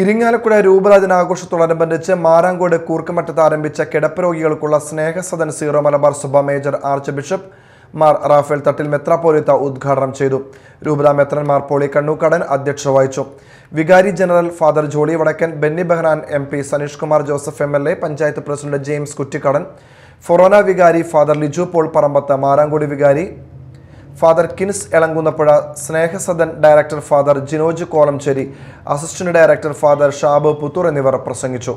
ഇരിങ്ങാലക്കുട ആഘോഷത്തോടനുബന്ധിച്ച് മാരാങ്കോട് കൂർക്കമറ്റത്ത് ആരംഭിച്ച കിടപ്പരോഗികൾക്കുള്ള സ്നേഹസദൻ സീറോ മലബാർ സഭ major archbishop Mar Raphael Thattil മെത്രാപോലിത്ത ഉദ്ഘാടനം ചെയ്തു രൂപരാ മെത്രന്മാർ മാർ പോളി കണ്ണൂക്കടൻ അധ്യക്ഷത വഹിച്ചു വികാരി general father Jolly Vadakkan Benny Behanan M P Saneesh Kumar Joseph M L A panchayat president James Kuttikkadan ഫൊറോന വികാരി ഫാദർ ലിജു പോൾ പറമ്പത്ത് മാരാങ്കുടി വികാരി father Kins Elankunnapuzha Snehasadan director father Jinoj Kolamcheri assistant director father Shab Puthur എന്നിവർ പ്രസംഗിച്ചു